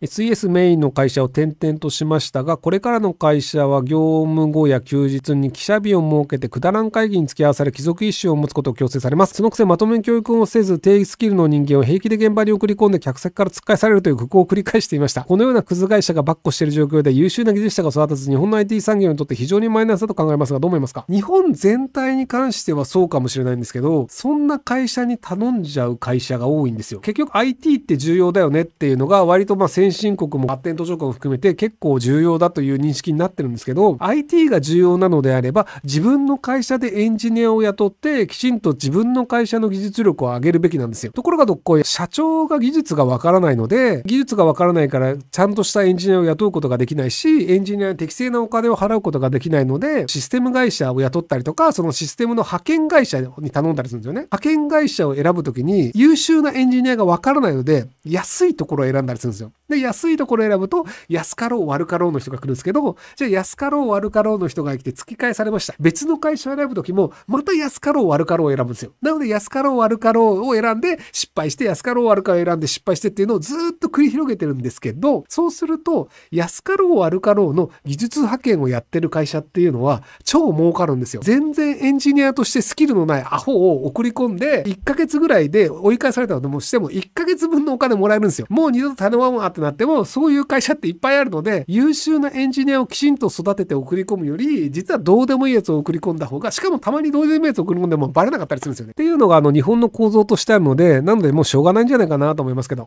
SES メインの会社を転々としましたが、これからの会社は業務後や休日に記者日を設けてくだらん会議に付き合わされ、貴族意種を持つことを強制されます。そのくせまとめ教育をせず、定義スキルの人間を平気で現場に送り込んで客席から突っ返されるという愚行を繰り返していました。このようなクズ会社が跋扈している状況で優秀な技術者が育たず、日本の IT 産業にとって非常にマイナスだと考えますが、どう思いますか日本全体に関してはそうかもしれないんですけど、そんな会社に頼んじゃう会社が多いんですよ。結局 IT って重要だよねっていうのが割とまあ先先進国も発展途上国を含めて結構重要だという認識になってるんですけど IT が重要なのであれば自分の会社でエンジニアを雇ってきちんと自分の会社の技術力を上げるべきなんですよところがどっこい社長が技術がわからないので技術がわからないからちゃんとしたエンジニアを雇うことができないしエンジニアに適正なお金を払うことができないのでシステム会社を雇ったりとかそのシステムの派遣会社に頼んだりするんですよね派遣会社を選ぶときに優秀なエンジニアがわからないので安いところを選んだりするんですよで、安いところ選ぶと、安かろう悪かろうの人が来るんですけど、じゃあ安かろう悪かろうの人が来て突き返されました。別の会社を選ぶときも、また安かろう悪かろうを選ぶんですよ。なので安かろう悪かろうを選んで、失敗して、安かろう悪かろうを選んで失敗してっていうのをずっと繰り広げてるんですけど、そうすると、安かろう悪かろうの技術派遣をやってる会社っていうのは、超儲かるんですよ。全然エンジニアとしてスキルのないアホを送り込んで、1ヶ月ぐらいで追い返されたのもしても、1ヶ月分のお金もらえるんですよ。もう二度と頼まんわってってなっても、そういう会社っていっぱいあるので、優秀なエンジニアをきちんと育てて送り込むより、実はどうでもいいやつを送り込んだ方が、しかもたまにどうでもいいやつを送り込んでもバレなかったりするんですよね。っていうのが、あの、日本の構造としてあるので、なのでもうしょうがないんじゃないかなと思いますけど。